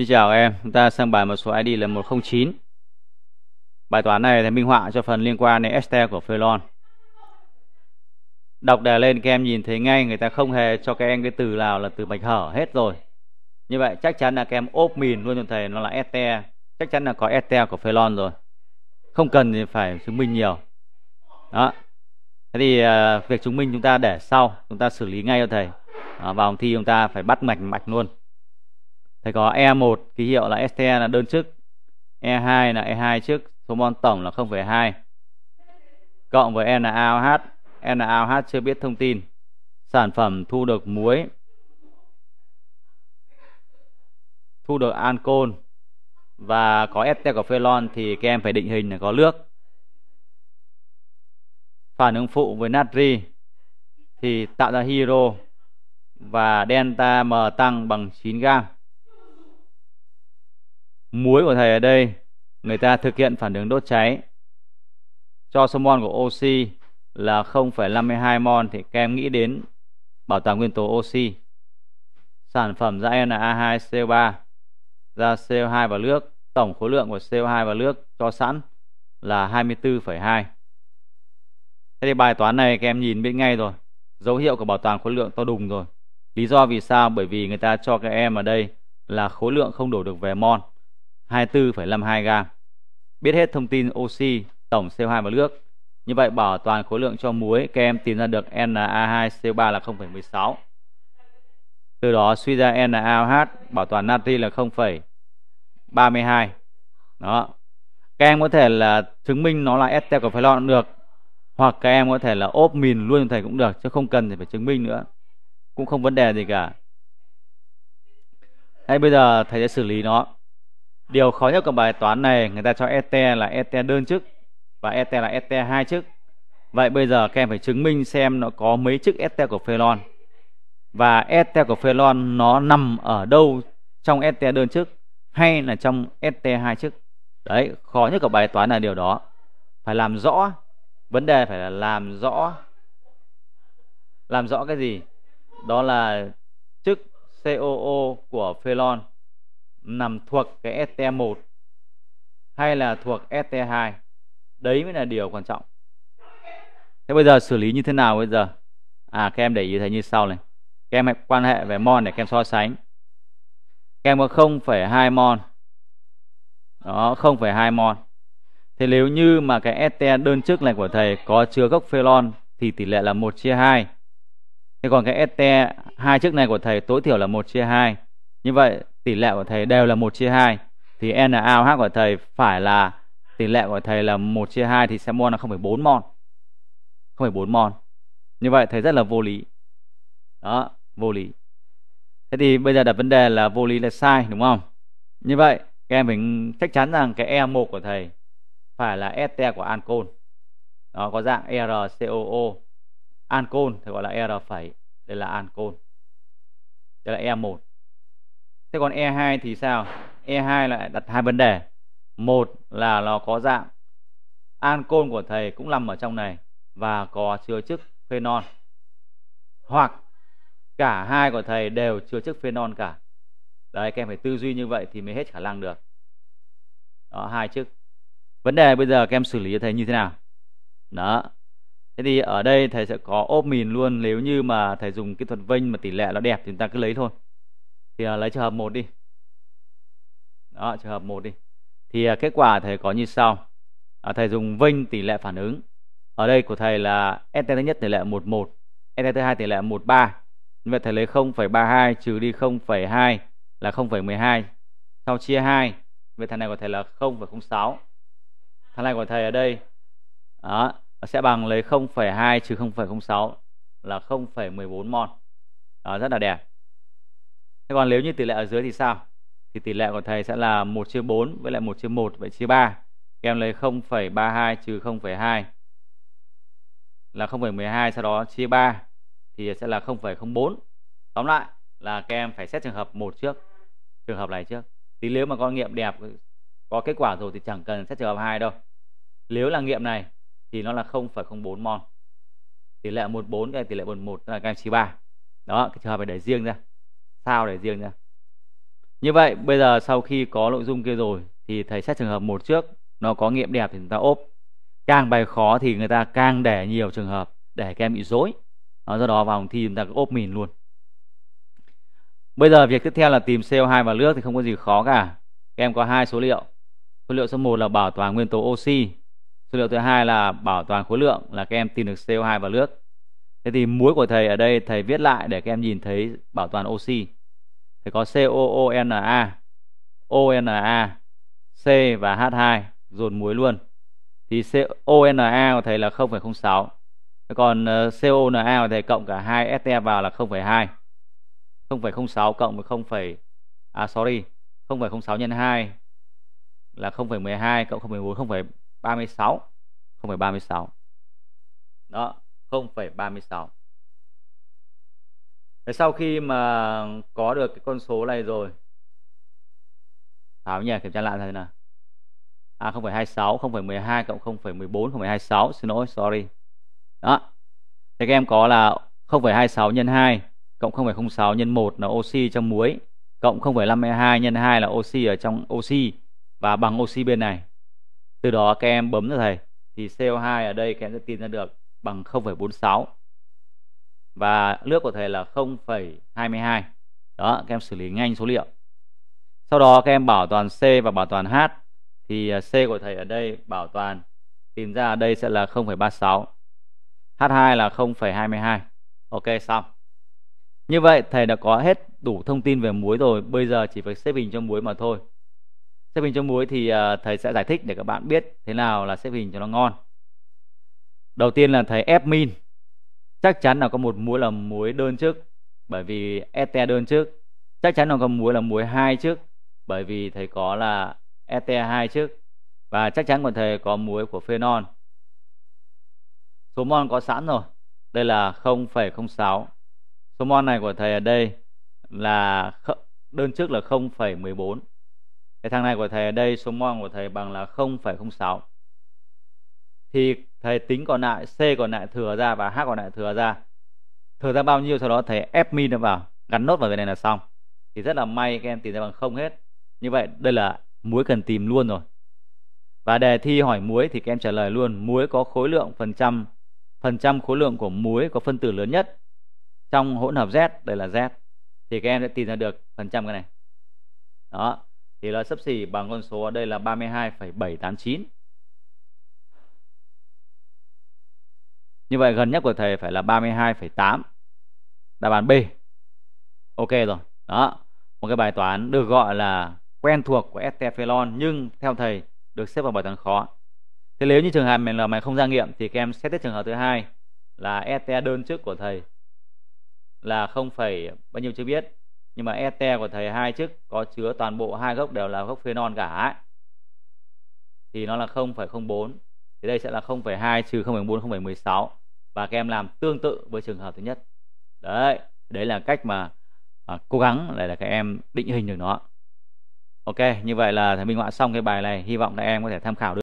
Xin chào em, chúng ta sang bài một số ID là 109. Bài toán này thì minh họa cho phần liên quan đến ester của Phelon. Đọc đề lên các em nhìn thấy ngay người ta không hề cho các em cái từ nào là từ bạch hở hết rồi. Như vậy chắc chắn là các em ốp mìn luôn cho thầy nó là ester, chắc chắn là có ester của Phelon rồi. Không cần thì phải chứng minh nhiều. Đó. Thế thì uh, việc chứng minh chúng ta để sau, chúng ta xử lý ngay cho thầy. À, vào thi chúng ta phải bắt mạch mạch luôn thầy có E1 ký hiệu là st là đơn chức E2 là E2 chức số mol tổng là 0,2 cộng với NaOH NaOH chưa biết thông tin sản phẩm thu được muối thu được ancol và có st của phenol thì các em phải định hình là có nước phản ứng phụ với natri thì tạo ra hiro và delta M tăng bằng 9 gam muối của thầy ở đây người ta thực hiện phản ứng đốt cháy cho số mol của oxy là 0,52 mol thì các em nghĩ đến bảo tàng nguyên tố oxy sản phẩm ra là a 2 co 3 ra CO2 và nước tổng khối lượng của CO2 và nước cho sẵn là 24,2 Thế thì bài toán này các em nhìn biết ngay rồi dấu hiệu của bảo toàn khối lượng to đùng rồi lý do vì sao bởi vì người ta cho các em ở đây là khối lượng không đổ được về mol 24,52 gram. Biết hết thông tin oxy, tổng CO2 và nước. Như vậy bỏ toàn khối lượng cho muối, các em tìm ra được Na2CO3 là 0,16. Từ đó suy ra NaOH bảo toàn natri là 0,32. Đó. Các em có thể là chứng minh nó là este của phenol được hoặc các em có thể là ốp mìn luôn thầy cũng được chứ không cần thì phải chứng minh nữa cũng không vấn đề gì cả thế bây giờ thầy sẽ xử lý nó Điều khó nhất của bài toán này người ta cho ET là ET đơn chức và ET là ET hai chức. Vậy bây giờ các em phải chứng minh xem nó có mấy chức ET của phelon và ET của phelon nó nằm ở đâu trong ET đơn chức hay là trong ET hai chức. Đấy, khó nhất của bài toán là điều đó. Phải làm rõ vấn đề phải là làm rõ làm rõ cái gì? Đó là chức COO của phelon nằm thuộc cái ST1 hay là thuộc ST2 đấy mới là điều quan trọng thế bây giờ xử lý như thế nào bây giờ à các em để ý thấy như sau này các em hãy quan hệ về mol để các em so sánh các em có 0,2 mol đó 0,2 mol thế nếu như mà cái ST đơn chức này của thầy có chứa gốc phenol thì tỷ lệ là 1 chia 2 thế còn cái ST hai chức này của thầy tối thiểu là 1 chia 2 như vậy tỷ lệ của thầy đều là 1 chia 2 Thì NaOH của thầy phải là tỷ lệ của thầy là 1 chia 2 thì sẽ mol là 0,4 mol 0,4 mol Như vậy thầy rất là vô lý Đó, vô lý Thế thì bây giờ đặt vấn đề là vô lý là sai đúng không? Như vậy các em mình chắc chắn rằng cái E1 của thầy phải là st của ancol. đó có dạng e RCOO ancol thì gọi là e R phẩy, đây là ancol. Đây là E1 thế còn E2 thì sao E2 lại đặt hai vấn đề một là nó có dạng ancol của thầy cũng nằm ở trong này và có chứa chức phenol hoặc cả hai của thầy đều chứa chức phenol cả đấy các em phải tư duy như vậy thì mới hết khả năng được đó hai chức vấn đề bây giờ các em xử lý cho thầy như thế nào đó thế thì ở đây thầy sẽ có ốp mìn luôn nếu như mà thầy dùng kỹ thuật vênh mà tỷ lệ nó đẹp thì chúng ta cứ lấy thôi thì à, lấy trường hợp 1 đi đó trường hợp 1 đi thì à, kết quả thầy có như sau à, thầy dùng vinh tỷ lệ phản ứng ở đây của thầy là ST thứ nhất tỷ lệ 11 ST thứ hai tỷ lệ 13 vậy thầy lấy 0,32 trừ đi 0,2 là 0,12 sau chia 2 vậy thằng này của thầy là 0,06 thằng này của thầy ở đây đó, sẽ bằng lấy 0,2 trừ 0,06 là 0,14 mol đó, rất là đẹp thế còn nếu như tỷ lệ ở dưới thì sao thì tỷ lệ của thầy sẽ là 1 chia 4 với lại 1 chia 1 vậy chia 3 các em lấy 0,32 trừ 0,2 là 0,12 sau đó chia 3 thì sẽ là 0,04 tóm lại là các em phải xét trường hợp một trước trường hợp này trước thì nếu mà con nghiệm đẹp có kết quả rồi thì chẳng cần xét trường hợp hai đâu nếu là nghiệm này thì nó là 0,04 mol tỷ lệ 14 cái tỷ lệ 11 là các em chia 3 đó cái trường hợp này để riêng ra sao để riêng nha như vậy bây giờ sau khi có nội dung kia rồi thì thầy xét trường hợp một trước nó có nghiệm đẹp thì người ta ốp càng bài khó thì người ta càng để nhiều trường hợp để các em bị dối đó, do đó vòng thi chúng ta cứ ốp mìn luôn bây giờ việc tiếp theo là tìm CO2 và nước thì không có gì khó cả các em có hai số liệu số liệu số 1 là bảo toàn nguyên tố oxy số liệu thứ hai là bảo toàn khối lượng là các em tìm được CO2 và nước thế thì muối của thầy ở đây thầy viết lại để các em nhìn thấy bảo toàn oxy thầy có COONA ONA C và H2 dồn muối luôn thì CONA của thầy là 0,06 còn ờ, CONA của thầy cộng cả hai ST e vào là 0,2 0,06 cộng với 0, à sorry 0,06 nhân 2 là 0,12 cộng 0,14 0,36 0,36 đó 0,36 sau khi mà có được cái con số này rồi Thảo nhỉ kiểm tra lại thế nào à 0,26 0,12 cộng 0,14 0,26 xin lỗi sorry đó Thế các em có là 0,26 nhân 2 cộng 0,06 nhân 1 là oxy trong muối cộng 0,52 nhân 2 là oxy ở trong oxy và bằng oxy bên này từ đó các em bấm cho thầy thì CO2 ở đây các em sẽ tìm ra được bằng 0,46 và nước của thầy là 0,22 đó các em xử lý nhanh số liệu sau đó các em bảo toàn C và bảo toàn H thì à, C của thầy ở đây bảo toàn tìm ra ở đây sẽ là 0,36 H2 là 0,22 ok xong như vậy thầy đã có hết đủ thông tin về muối rồi bây giờ chỉ phải xếp hình cho muối mà thôi xếp hình cho muối thì à, thầy sẽ giải thích để các bạn biết thế nào là xếp hình cho nó ngon Đầu tiên là thấy min chắc chắn là có một muối là muối đơn trước bởi vì ete đơn trước chắc chắn là có muối là muối hai trước bởi vì thầy có là ete hai trước và chắc chắn còn thầy có muối của phenol số mol có sẵn rồi đây là 0,06 số mol này của thầy ở đây là đơn trước là 0,14 cái thằng này của thầy ở đây số mol của thầy bằng là 0,06 thì thầy tính còn lại C còn lại thừa ra và H còn lại thừa ra thừa ra bao nhiêu sau đó thầy ép min vào gắn nốt vào cái này là xong thì rất là may các em tìm ra bằng không hết như vậy đây là muối cần tìm luôn rồi và đề thi hỏi muối thì các em trả lời luôn muối có khối lượng phần trăm phần trăm khối lượng của muối có phân tử lớn nhất trong hỗn hợp Z đây là Z thì các em sẽ tìm ra được phần trăm cái này đó thì là sấp xỉ bằng con số ở đây là 32,789 Như vậy gần nhất của thầy phải là 32,8 Đáp án B Ok rồi Đó Một cái bài toán được gọi là quen thuộc của Estefelon Nhưng theo thầy được xếp vào bài toán khó Thế nếu như trường hợp mình là mày không ra nghiệm Thì các em xét tiếp trường hợp thứ hai Là este đơn chức của thầy Là không phải bao nhiêu chưa biết Nhưng mà este của thầy hai chức Có chứa toàn bộ hai gốc đều là gốc phenol cả ấy. Thì nó là 0,04 Thì đây sẽ là 0,2 trừ 0,4 0,16 và các em làm tương tự với trường hợp thứ nhất đấy đấy là cách mà à, cố gắng để là các em định hình được nó ok như vậy là thầy minh họa xong cái bài này hy vọng các em có thể tham khảo được